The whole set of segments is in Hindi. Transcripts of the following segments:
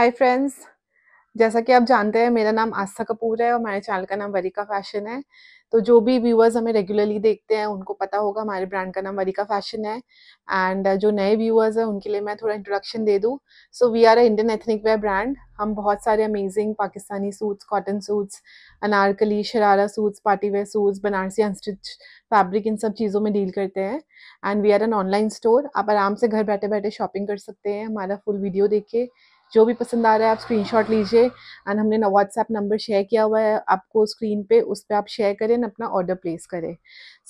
हाय फ्रेंड्स जैसा कि आप जानते हैं मेरा नाम आस्था कपूर है और हमारे चैनल का नाम वरिका फैशन है तो जो भी व्यूअर्स हमें रेगुलरली देखते हैं उनको पता होगा हमारे ब्रांड का नाम वरिका फैशन है एंड जो नए व्यूअर्स हैं उनके लिए मैं थोड़ा इंट्रोडक्शन दे दूँ so we are a Indian ethnic wear brand हम बहुत सारे amazing Pakistani suits cotton suits Anarkali sharara suits party wear suits Banarasi unstitch fabric इन सब चीज़ों में डील करते हैं and we are an online store आप आराम से घर बैठे बैठे शॉपिंग कर सकते हैं हमारा फुल वीडियो देख जो भी पसंद आ रहा है आप शॉट लीजिए एंड हमने ना व्हाट्सएप नंबर शेयर किया हुआ है आपको स्क्रीन पे उस पर आप शेयर करें अपना ऑर्डर प्लेस करें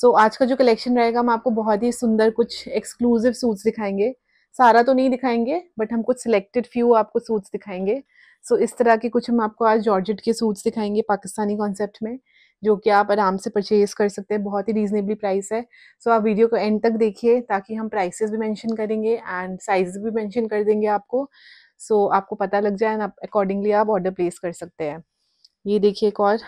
सो so, आज का जो कलेक्शन रहेगा हम आपको बहुत ही सुंदर कुछ एक्सक्लूसिव सूट्स दिखाएंगे सारा तो नहीं दिखाएंगे बट हम कुछ सिलेक्टेड फ्यू आपको सूट्स दिखाएंगे सो so, इस तरह के कुछ हम आपको आज जॉर्जेट के सूट्स दिखाएंगे पाकिस्तानी कॉन्सेप्ट में जो कि आप आराम से परचेज कर सकते हैं बहुत ही रीजनेबली प्राइस है सो so, आप वीडियो को एंड तक देखिए ताकि हम प्राइसेस भी मेंशन करेंगे एंड साइज भी मेंशन कर देंगे आपको सो so, आपको पता लग जाए आप अकॉर्डिंगली आप ऑर्डर प्लेस कर सकते हैं ये देखिए एक और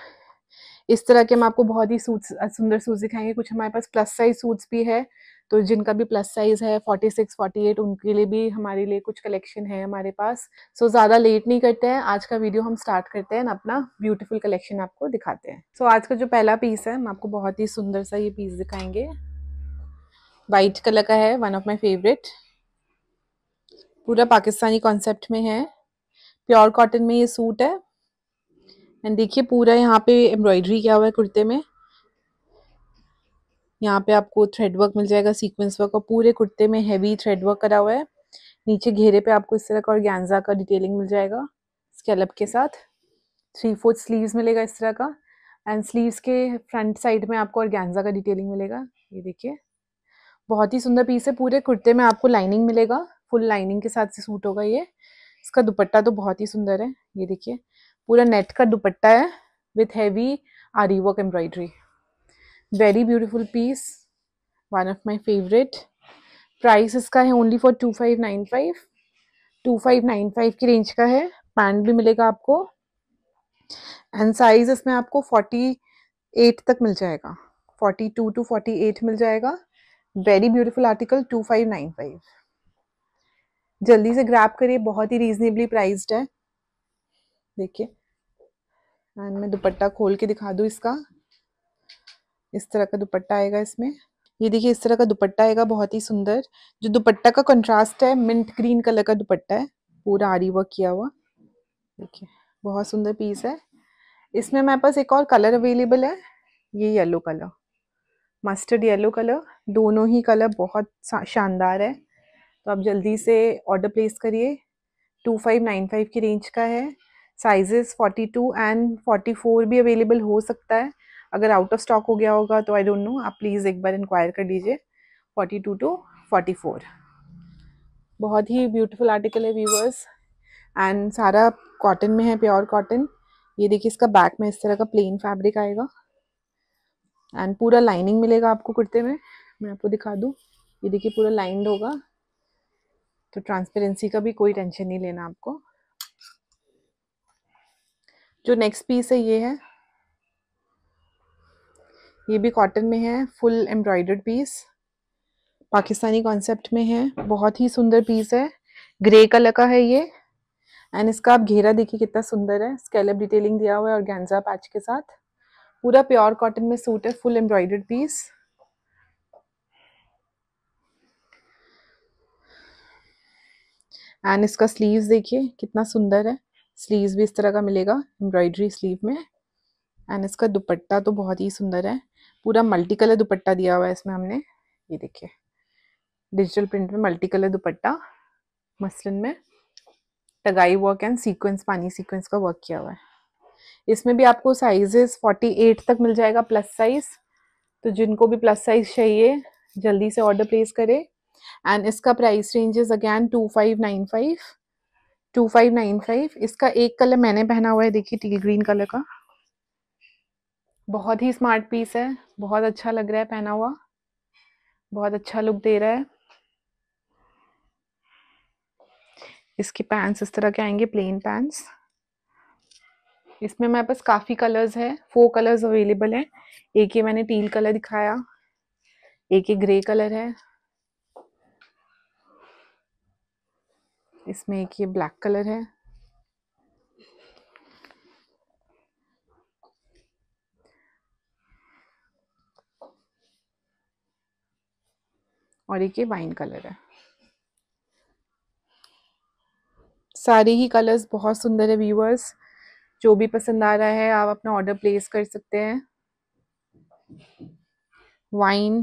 इस तरह के हम आपको बहुत ही सूट्स सुंदर सूट दिखाएंगे कुछ हमारे पास प्लस साइज सूट्स भी है तो जिनका भी प्लस साइज है 46, 48 उनके लिए भी हमारे लिए कुछ कलेक्शन है हमारे पास सो so, ज़्यादा लेट नहीं करते हैं आज का वीडियो हम स्टार्ट करते हैं अपना ब्यूटीफुल कलेक्शन आपको दिखाते हैं सो so, आज का जो पहला पीस है हम आपको बहुत ही सुंदर सा ये पीस दिखाएंगे वाइट कलर का है वन ऑफ माई फेवरेट पूरा पाकिस्तानी कॉन्सेप्ट में है प्योर कॉटन में ये सूट है एंड देखिए पूरा यहाँ पे एम्ब्रॉयडरी किया हुआ है कुर्ते में यहाँ पे आपको थ्रेड वर्क मिल जाएगा सीक्वेंस वर्क और पूरे कुर्ते में हैवी थ्रेड वर्क करा हुआ है नीचे घेरे पे आपको इस तरह का और का डिटेलिंग मिल जाएगा स्केलप के साथ थ्री फोर्थ स्लीव्स मिलेगा इस तरह का एंड स्लीव्स के फ्रंट साइड में आपको और का डिटेलिंग मिलेगा ये देखिए बहुत ही सुंदर पीस है पूरे कुर्ते में आपको लाइनिंग मिलेगा फुल लाइनिंग के साथ से सूट होगा ये इसका दुपट्टा तो बहुत ही सुंदर है ये देखिए पूरा नेट का दुपट्टा है with heavy aari work embroidery very beautiful piece one of my favourite price इसका है only for two five nine five two five nine five की रेंज का है पैंट भी मिलेगा आपको एंड साइज इसमें आपको फोर्टी एट तक मिल जाएगा forty two to forty eight मिल जाएगा very beautiful article two five nine five जल्दी से ग्रैप करिए बहुत ही रीजनेबली प्राइस्ड है देखिए एंड मैं दुपट्टा खोल के दिखा दूँ इसका इस तरह का दुपट्टा आएगा इसमें ये देखिए इस तरह का दुपट्टा आएगा बहुत ही सुंदर जो दुपट्टा का कंट्रास्ट है मिंट ग्रीन कलर का दुपट्टा है पूरा आरी वर्क किया हुआ देखिए बहुत सुंदर पीस है इसमें हमारे पास एक और कलर अवेलेबल है ये yellow colour mustard yellow colour दोनों ही कलर बहुत शानदार है तो आप जल्दी से ऑर्डर प्लेस करिए टू फाइव नाइन फाइव की रेंज का है sizes forty two and forty four भी अवेलेबल हो सकता है अगर आउट ऑफ स्टॉक हो गया होगा तो आई डोंट नो आप प्लीज़ एक बार इंक्वायर कर लीजिए forty two to forty four बहुत ही ब्यूटीफुल आर्टिकल है व्यूवर्स एंड सारा कॉटन में है प्योर कॉटन ये देखिए इसका बैक में इस तरह का प्लेन फैब्रिक आएगा एंड पूरा लाइनिंग मिलेगा आपको कुर्ते में मैं आपको दिखा दूँ ये देखिए पूरा लाइंड होगा तो ट्रांसपेरेंसी का भी कोई टेंशन नहीं लेना आपको जो नेक्स्ट पीस है ये है ये भी कॉटन में है full embroidered piece Pakistani concept में है बहुत ही सुंदर पीस है ग्रे कलर का है ये एंड इसका आप घेरा देखिए कितना सुंदर है स्केलप डिटेलिंग दिया हुआ है और गेंजा पैच के साथ पूरा प्योर कॉटन में सूट है फुल एम्ब्रॉयडर्ड पीस एंड इसका स्लीव्स देखिए कितना सुंदर है स्लीव्स भी इस तरह का मिलेगा एम्ब्रॉयडरी स्लीव में एंड इसका दुपट्टा तो बहुत ही सुंदर है पूरा मल्टी कलर दुपट्टा दिया हुआ है इसमें हमने ये देखिए डिजिटल प्रिंट में मल्टी कलर दुपट्टा मसलन में टगाई वर्क एंड सीक्वेंस पानी सीक्वेंस का वर्क किया हुआ है इसमें भी आपको साइजेस 48 तक मिल जाएगा प्लस साइज़ तो जिनको भी प्लस साइज़ चाहिए जल्दी से ऑर्डर प्लेस करें एंड इसका price range is again two five nine five two five nine five इसका एक कलर मैंने पहना हुआ है देखिए टील ग्रीन कलर का बहुत ही स्मार्ट पीस है बहुत अच्छा लग रहा है पहना हुआ बहुत अच्छा लुक दे रहा है इसके पैंट्स इस तरह के आएंगे प्लेन पैंट्स इसमें मेरे पास काफ़ी कलर्स है फोर कलर्स अवेलेबल हैं एक ये मैंने टील कलर दिखाया एक ये ग्रे कलर है इसमें एक ये ब्लैक कलर है और एक ये वाइन कलर है सारे ही कलर्स बहुत सुंदर है व्यूअर्स जो भी पसंद आ रहा है आप अपना ऑर्डर प्लेस कर सकते हैं वाइन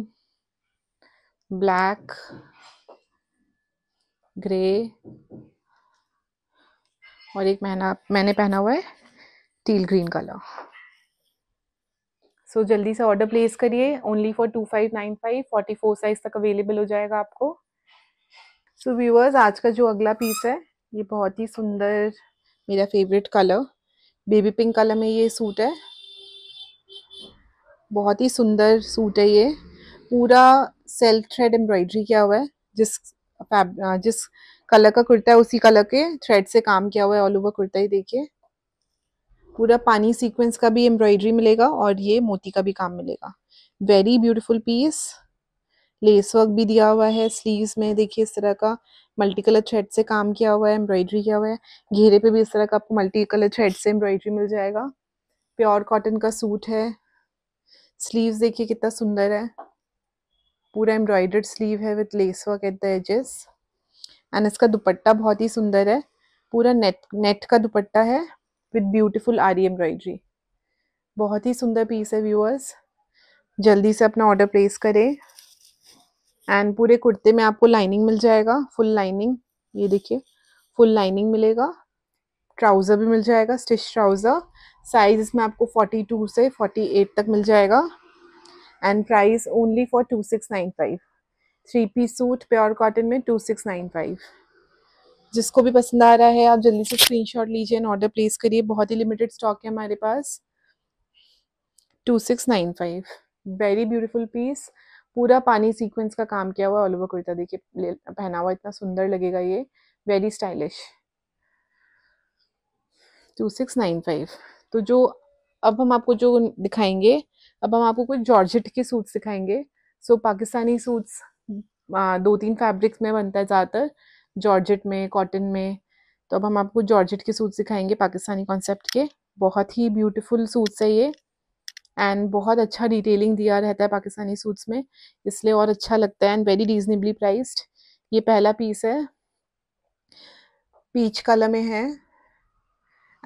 ब्लैक ग्रे और एक महना मैंने पहना हुआ है टील ग्रीन कलर सो जल्दी से ऑर्डर प्लेस करिए only for two five nine five forty four size तक अवेलेबल हो जाएगा आपको सो so, व्यूअर्स आज का जो अगला पीस है ये बहुत ही सुंदर मेरा favourite colour baby pink colour में ये सूट है बहुत ही सुंदर सूट है ये पूरा सेल्फ थ्रेड एम्ब्रॉयडरी किया हुआ है जिस जिस कलर का कुर्ता है उसी कलर के थ्रेड से काम किया हुआ है ऑल ओवर कुर्ता ही देखिए पूरा पानी सीक्वेंस का भी एम्ब्रॉयडरी मिलेगा और ये मोती का भी काम मिलेगा very beautiful piece lace work भी दिया हुआ है स्लीव्स में देखिए इस तरह का मल्टी कलर थ्रेड से काम किया हुआ है एम्ब्रॉयडरी किया हुआ है घेरे पे भी इस तरह का आपको मल्टी कलर थ्रेड से एम्ब्रॉयडरी मिल जाएगा प्योर कॉटन का सूट है स्लीव्स देखिए कितना सुंदर है पूरा एम्ब्रॉयडर्ड स्लीव है with lace work at the edges and इसका दुपट्टा बहुत ही सुंदर है पूरा नेट नेट का दुपट्टा है विथ ब्यूटिफुल आरी एम्ब्रॉयड्री बहुत ही सुंदर पीस है व्यूअर्स जल्दी से अपना ऑर्डर प्लेस करें एंड पूरे कुर्ते में आपको लाइनिंग मिल जाएगा फुल लाइनिंग ये देखिए फुल लाइनिंग मिलेगा ट्राउज़र भी मिल जाएगा स्टिच ट्राउज़र साइज़ इसमें आपको 42 से 48 तक मिल जाएगा and price only for two six nine five three piece suit pure cotton में टू सिक्स नाइन फाइव जिसको भी पसंद आ रहा है आप जल्दी से स्क्रीन शॉट लीजिए एंड ऑर्डर प्लेस करिए बहुत ही लिमिटेड स्टॉक है हमारे पास two six nine five very beautiful piece पूरा पानी सीक्वेंस का काम किया हुआ ऑल ओवर कुर्ता देखिए पहना हुआ इतना सुंदर लगेगा ये very stylish two six nine five तो जो अब हम आपको जो दिखाएंगे अब हम आपको कुछ जॉर्जेट के सूट सिखाएंगे सो so, पाकिस्तानी सूट्स दो तीन फैब्रिक्स में बनता है ज़्यादातर जॉर्जेट में कॉटन में तो अब हम आपको जॉर्जेट के सूट सिखाएंगे पाकिस्तानी कॉन्सेप्ट के बहुत ही ब्यूटीफुल सूट्स है ये एंड बहुत अच्छा डिटेलिंग दिया रहता है पाकिस्तानी सूट्स में इसलिए और अच्छा लगता है एंड वेरी रीजनेबली प्राइस्ड ये पहला पीस है पीच कलर में है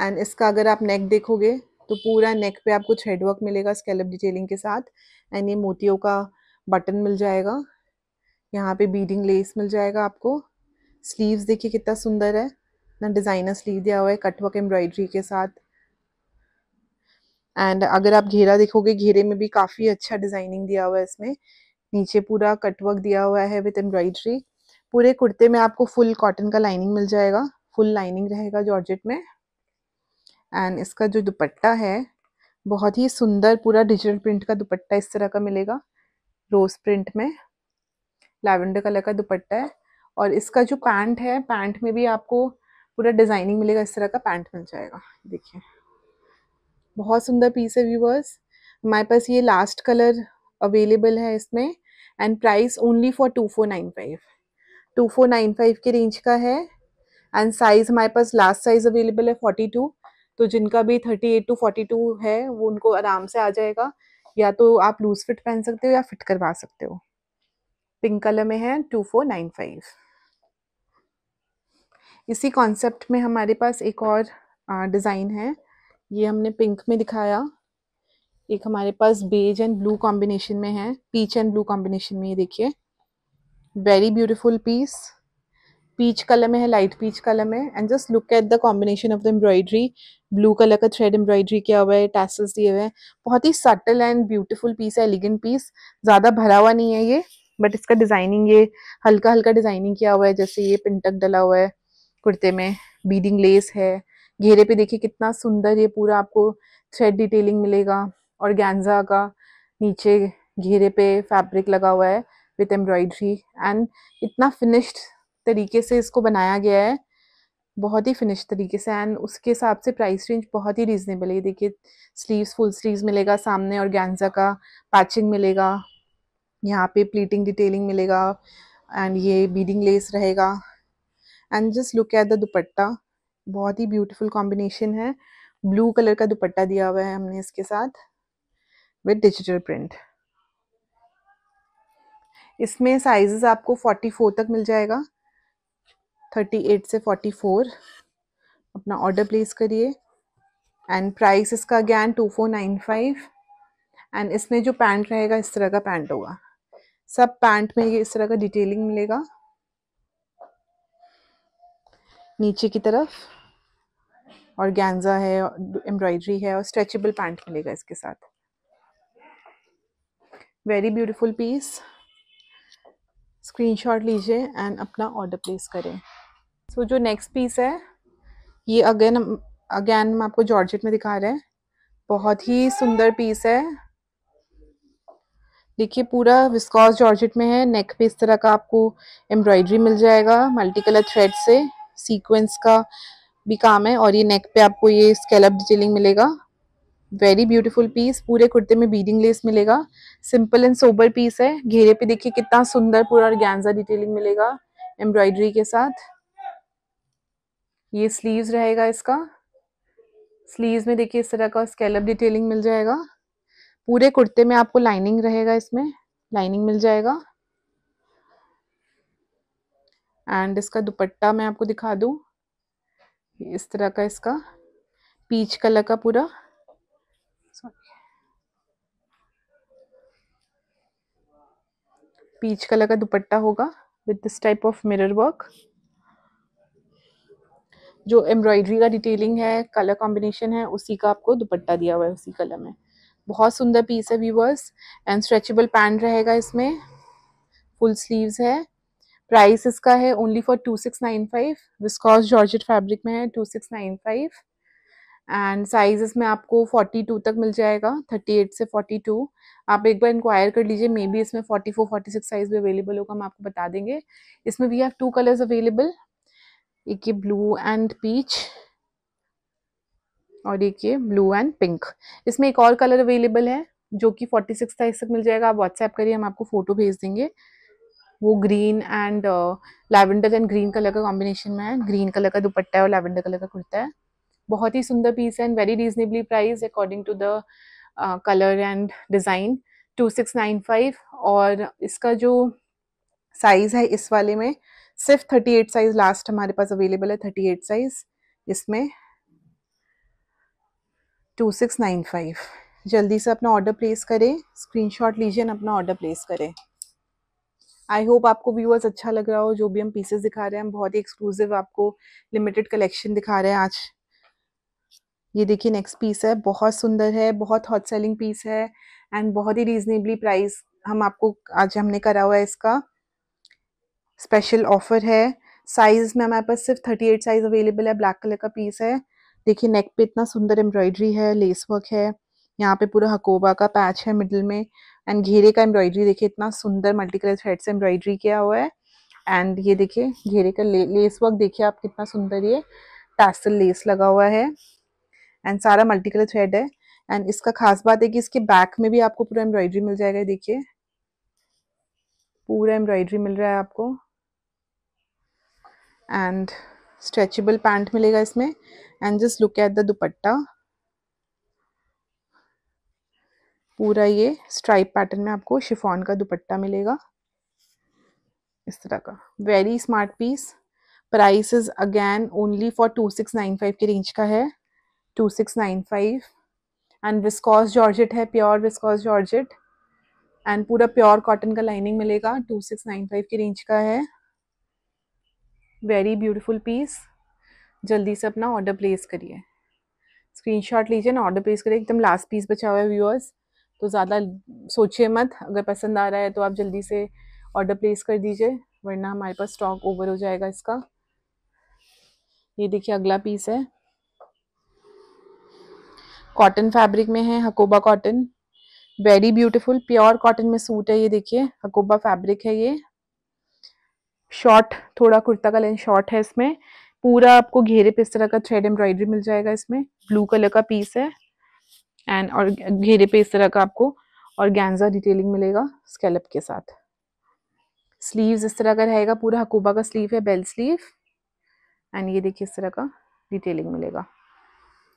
एंड इसका अगर आप नेक देखोगे तो पूरा नेक पे आपको हेड मिलेगा स्केलप डिटेलिंग के साथ एंड ये मोतियों का बटन मिल जाएगा यहाँ पे बीडिंग लेस मिल जाएगा आपको स्लीव्स देखिए कितना सुंदर है ना डिज़ाइनर स्लीव दिया हुआ है कटवर्क एम्ब्रॉयडरी के साथ एंड अगर आप घेरा देखोगे घेरे में भी काफ़ी अच्छा डिज़ाइनिंग दिया हुआ है इसमें नीचे पूरा कटवर्क दिया हुआ है विथ एम्ब्रॉयडरी पूरे कुर्ते में आपको फुल कॉटन का लाइनिंग मिल जाएगा फुल लाइनिंग रहेगा जॉर्जेट में एंड इसका जो दुपट्टा है बहुत ही सुंदर पूरा डिजिटल प्रिंट का दुपट्टा इस तरह का मिलेगा रोज़ प्रिंट में लैवेंडर कलर का दुपट्टा है और इसका जो पैंट है पैंट में भी आपको पूरा डिज़ाइनिंग मिलेगा इस तरह का पैंट मिल जाएगा देखिए बहुत सुंदर पीस है व्यूवर्स हमारे पास ये लास्ट कलर अवेलेबल है इसमें and price only for two four nine five two four nine five के रेंज का है एंड साइज़ हमारे पास लास्ट साइज़ अवेलेबल है फोर्टी टू तो जिनका भी thirty eight to forty two है वो उनको आराम से आ जाएगा या तो आप लूज फिट पहन सकते हो या फिट करवा सकते हो पिंक कलर में है टू फोर नाइन फाइव इसी कॉन्सेप्ट में हमारे पास एक और डिज़ाइन है ये हमने पिंक में दिखाया एक हमारे पास बेज एंड ब्लू कॉम्बिनेशन में है पीच एंड ब्लू कॉम्बिनेशन में ये देखिए very beautiful piece peach colour में है लाइट पीच कलर में and just look at the combination of the embroidery blue colour का थ्रेड एम्ब्रॉयडरी किया हुआ है टैसेस दिए हुए हैं बहुत ही सटल एंड ब्यूटीफुल पीस है एलिगेंट पीस ज़्यादा भरा हुआ नहीं है ये बट इसका डिजाइनिंग ये हल्का हल्का डिजाइनिंग किया हुआ है जैसे ये पिंटक डला हुआ है कुर्ते में बीडिंग लेस है घेरे पे देखिए कितना सुंदर ये पूरा आपको थ्रेड डिटेलिंग मिलेगा और गैंजा का नीचे घेरे पे फैब्रिक लगा हुआ है विथ एम्ब्रॉयडरी एंड इतना फिनिश्ड तरीके से इसको बनाया गया है बहुत ही फिनिश तरीके से एंड उसके हिसाब से प्राइस रेंज बहुत ही रीजनेबल है देखिए स्लीव्स फुल स्लीव्स मिलेगा सामने और गैंजा का पैचिंग मिलेगा यहाँ पे प्लीटिंग डिटेलिंग मिलेगा एंड ये बीडिंग लेस रहेगा and just look at the dupatta बहुत ही ब्यूटीफुल कॉम्बिनेशन है ब्लू कलर का दुपट्टा दिया हुआ है हमने इसके साथ विद डिजिटल प्रिंट इसमें साइजेस आपको 44 तक मिल जाएगा थर्टी एट से फोर्टी फोर अपना ऑर्डर प्लेस करिए एंड प्राइस इसका again two four nine five and इसमें जो पैंट रहेगा इस तरह का पैंट होगा सब पैंट में ये इस तरह का डिटेलिंग मिलेगा नीचे की तरफ और गैंजा है एम्ब्रॉयडरी है और स्ट्रेचेबल पैंट मिलेगा इसके साथ वेरी ब्यूटीफुल पीस स्क्रीनशॉट लीजिए एंड अपना ऑर्डर प्लेस करें सो so, जो नेक्स्ट पीस है ये अगेन अगेन हम आपको जॉर्जेट में दिखा रहे हैं बहुत ही सुंदर पीस है देखिए पूरा विस्कॉस जॉर्जेट में है नेक पे इस तरह का आपको एम्ब्रॉयडरी मिल जाएगा मल्टी कलर थ्रेड से सीक्वेंस का भी काम है और ये नेक पे आपको ये स्केलअप डिटेलिंग मिलेगा वेरी ब्यूटीफुल पीस पूरे कुर्ते में बीडिंग लेस मिलेगा सिंपल एंड सोबर पीस है घेरे पे देखिए कितना सुंदर पूरा ऑर्गेन्जा डिटेलिंग मिलेगा एम्ब्रॉयडरी के साथ ये स्लीव्स रहेगा इसका स्लीव्स में देखिए इस तरह का स्केलप डिटेलिंग मिल जाएगा पूरे कुर्ते में आपको लाइनिंग रहेगा इसमें लाइनिंग मिल जाएगा एंड इसका दुपट्टा मैं आपको दिखा दूँ इस तरह का इसका पीच कलर का पूरा पीच कलर का दुपट्टा होगा with this type of mirror work जो एम्ब्रॉयडरी का डिटेलिंग है कलर कॉम्बिनेशन है उसी का आपको दुपट्टा दिया हुआ है उसी कलर में बहुत सुंदर पीस है व्यूवर्स एंड स्ट्रेचेबल पैंट रहेगा इसमें फुल स्लीव्स है प्राइस इसका है only for two six nine five viscose georgette fabric में है two six nine five and size इसमें आपको फोर्टी टू तक मिल जाएगा थर्टी एट से फोर्टी टू आप एक बार इंक्वायर कर लीजिए मे बी इसमें forty four forty six size भी अवेलेबल होगा हम आपको बता देंगे इसमें we have two colours available एक ये ब्लू एंड पीच और एक ये ब्लू एंड पिंक इसमें एक और कलर अवेलेबल है जो कि फोर्टी सिक्स साइज तक मिल जाएगा आप व्हाट्सएप करिए हम आपको फ़ोटो भेज देंगे वो green and lavender and green colour का कॉम्बिनेशन में है ग्रीन कलर का दुपट्टा है और लैवेंडर कलर का कुर्ता है बहुत ही सुंदर पीस है and very reasonably price according to the colour and design two six nine five और इसका जो साइज़ है इस वाले में सिर्फ 38 साइज लास्ट हमारे पास अवेलेबल है 38 साइज इसमें 2695 जल्दी से अपना ऑर्डर प्लेस करें स्क्रीनशॉट लीजिए ना अपना ऑर्डर प्लेस करें आई होप आपको व्यूअर्स अच्छा लग रहा हो जो भी हम पीसेस दिखा रहे हैं हम बहुत ही एक्सक्लूसिव आपको लिमिटेड कलेक्शन दिखा रहे हैं आज ये देखिए नेक्स्ट पीस है बहुत सुंदर है बहुत हॉट सेलिंग पीस है एंड बहुत ही रीजनेबली प्राइस हम आपको आज हमने करा हुआ है इसका स्पेशल ऑफर है साइज़ में हमारे पास सिर्फ थर्टी एट साइज़ अवेलेबल है ब्लैक कलर का पीस है देखिए नेक पे इतना सुंदर एम्ब्रॉयडरी है लेस वर्क है यहाँ पे पूरा हकोबा का पैच है मिडल में एंड घेरे का एम्ब्रॉयडरी देखिए इतना सुंदर मल्टी कलर थ्रेड से एम्ब्रॉयडरी किया हुआ है एंड ये देखिए घेरे का ले, लेस वर्क देखिए आप कितना सुंदर ये टैसल लेस लगा हुआ है एंड सारा मल्टी कलर थ्रेड है एंड इसका खास बात है कि इसके बैक में भी आपको पूरा एम्ब्रॉयडरी मिल जाएगा देखिए पूरा एम्ब्रॉयडरी मिल रहा है आपको एंड स्ट्रेचेबल पैंट मिलेगा इसमें and just look at the dupatta पूरा ये स्ट्राइप पैटर्न में आपको शिफॉन का दुपट्टा मिलेगा इस तरह का very smart piece price is again only for two six nine five के रेंज का है two six nine five and viscose georgette है प्योर विस्कॉस जॉर्जेट एंड पूरा प्योर कॉटन का लाइनिंग मिलेगा टू सिक्स नाइन फाइव के रेंज का है वेरी ब्यूटीफुल पीस जल्दी से अपना ऑर्डर प्लेस करिए स्क्रीनशॉट लीजिए ना ऑर्डर प्लेस करिए एकदम लास्ट पीस बचा हुआ है व्यूअर्स तो ज़्यादा सोचिए मत अगर पसंद आ रहा है तो आप जल्दी से ऑर्डर प्लेस कर दीजिए वरना हमारे पास स्टॉक ओवर हो जाएगा इसका ये देखिए अगला पीस है कॉटन फैब्रिक में है Hakoba cotton very beautiful pure cotton में सूट है ये देखिए हकोबा फैब्रिक है ये शॉर्ट थोड़ा कुर्ता का लेंथ शॉर्ट है इसमें पूरा आपको घेरे पे इस तरह का थ्रेड एम्ब्रॉयडरी मिल जाएगा इसमें ब्लू कलर का पीस है एंड और घेरे पे इस तरह का आपको और गैंजा डिटेलिंग मिलेगा स्केलप के साथ स्लीव्स इस तरह का रहेगा पूरा हकूबा का स्लीव है बेल स्लीव एंड ये देखिए इस तरह का डिटेलिंग मिलेगा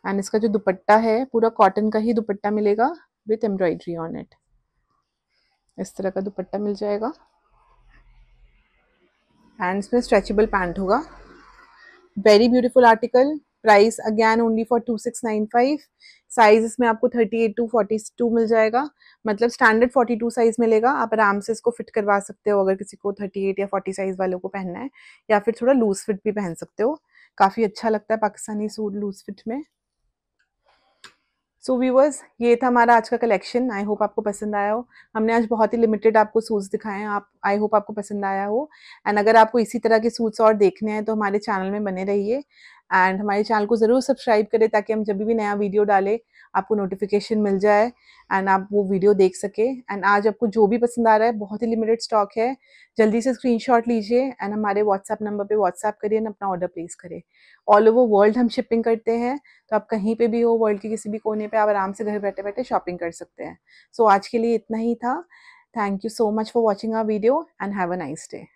एंड इसका जो दुपट्टा है पूरा कॉटन का ही दुपट्टा मिलेगा विथ एम्ब्रॉयडरी ऑन इट इस तरह का दुपट्टा मिल जाएगा एंड इसमें स्ट्रेचेबल पैंट होगा very beautiful article price again only for two six nine five size इसमें आपको thirty eight to forty two मिल जाएगा मतलब स्टैंडर्ड फोर्टी टू साइज मिलेगा आप आराम से इसको फिट करवा सकते हो अगर किसी को थर्टी एट या फोर्टी साइज वालों को पहनना है या फिर थोड़ा लूज फिट भी पहन सकते हो काफ़ी अच्छा लगता है पाकिस्तानी सूट लूज फिट में सो व्यूवर्स ये था हमारा आज का कलेक्शन आई होप आपको पसंद आया हो हमने आज बहुत ही लिमिटेड आपको सूट्स दिखाए हैं आप आई होप आपको पसंद आया हो एंड अगर आपको इसी तरह के सूट्स और देखने हैं तो हमारे चैनल में बने रहिए एंड हमारे चैनल को ज़रूर सब्सक्राइब करें ताकि हम जब भी नया वीडियो डालें आपको नोटिफिकेशन मिल जाए एंड आप वो वीडियो देख सके एंड आज आपको जो भी पसंद आ रहा है बहुत ही लिमिटेड स्टॉक है जल्दी से स्क्रीनशॉट लीजिए एंड हमारे व्हाट्सएप नंबर पे व्हाट्सएप करिए एंड अपना ऑर्डर प्लेस करें ऑल ओवर वर्ल्ड हम शिपिंग करते हैं तो आप कहीं पे भी हो वर्ल्ड के किसी भी कोने पे आप आराम से घर बैठे बैठे शॉपिंग कर सकते हैं सो so, आज के लिए इतना ही था thank you so much for watching our video and have a nice day